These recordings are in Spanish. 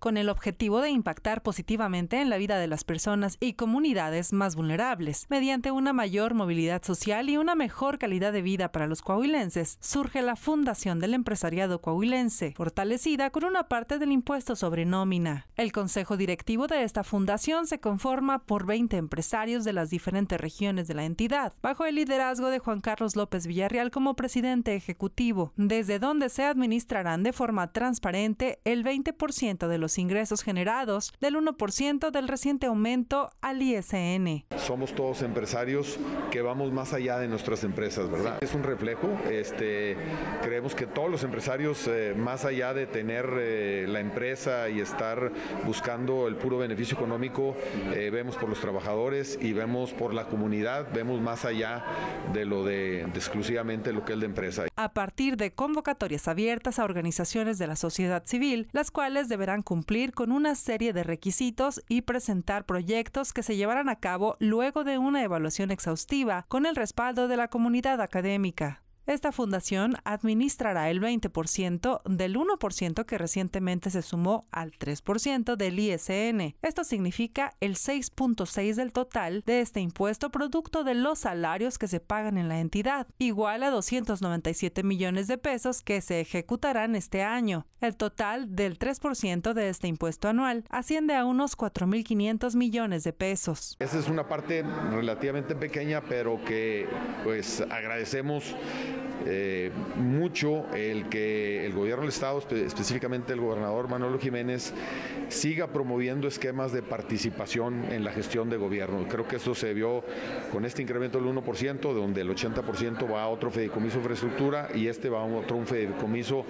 con el objetivo de impactar positivamente en la vida de las personas y comunidades más vulnerables, mediante una mayor movilidad social y una mejor calidad de vida para los coahuilenses, surge la Fundación del Empresariado Coahuilense, fortalecida con una parte del impuesto sobre nómina. El consejo directivo de esta fundación se conforma por 20 empresarios de las diferentes regiones de la entidad, bajo el liderazgo de Juan Carlos López Villarreal como presidente ejecutivo, desde donde se administrarán de forma transparente el 20% de los ingresos generados del 1% del reciente aumento al ISN. Somos todos empresarios que vamos más allá de nuestras empresas, ¿verdad? Es un reflejo. Este, creemos que todos los empresarios, eh, más allá de tener eh, la empresa y estar buscando el puro beneficio económico, eh, vemos por los trabajadores y vemos por la comunidad, vemos más allá de lo de, de exclusivamente lo que es de empresa. A partir de convocatorias abiertas a organizaciones de la sociedad civil, las cuales deberán cumplir cumplir con una serie de requisitos y presentar proyectos que se llevarán a cabo luego de una evaluación exhaustiva con el respaldo de la comunidad académica. Esta fundación administrará el 20% del 1% que recientemente se sumó al 3% del ISN. Esto significa el 6.6 del total de este impuesto producto de los salarios que se pagan en la entidad, igual a 297 millones de pesos que se ejecutarán este año. El total del 3% de este impuesto anual asciende a unos 4.500 millones de pesos. Esa es una parte relativamente pequeña, pero que pues agradecemos eh, mucho el que el gobierno del Estado, específicamente el gobernador Manolo Jiménez, siga promoviendo esquemas de participación en la gestión de gobierno. Creo que eso se vio con este incremento del 1%, donde el 80% va a otro fideicomiso de infraestructura y este va a otro fideicomiso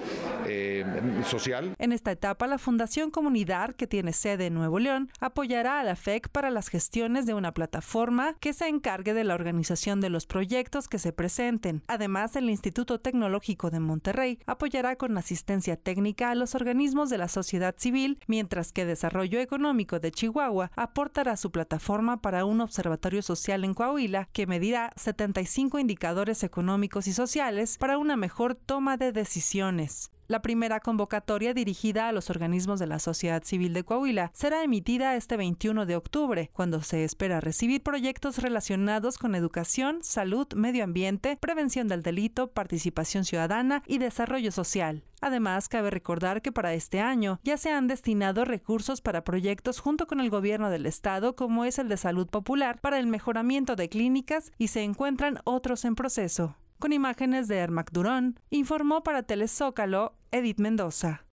eh, social. En esta etapa, la Fundación Comunidad, que tiene sede en Nuevo León, apoyará a la FEC para las gestiones de una plataforma que se encargue de la organización de los proyectos que se presenten. Además, el Instituto Tecnológico de Monterrey apoyará con asistencia técnica a los organismos de la sociedad civil, mientras que Desarrollo Económico de Chihuahua aportará su plataforma para un observatorio social en Coahuila que medirá 75 indicadores económicos y sociales para una mejor toma de decisiones. La primera convocatoria dirigida a los organismos de la sociedad civil de Coahuila será emitida este 21 de octubre, cuando se espera recibir proyectos relacionados con educación, salud, medio ambiente, prevención del delito, participación ciudadana y desarrollo social. Además, cabe recordar que para este año ya se han destinado recursos para proyectos junto con el gobierno del estado, como es el de salud popular, para el mejoramiento de clínicas y se encuentran otros en proceso con imágenes de Ermac Durón, informó para Telezócalo Edith Mendoza.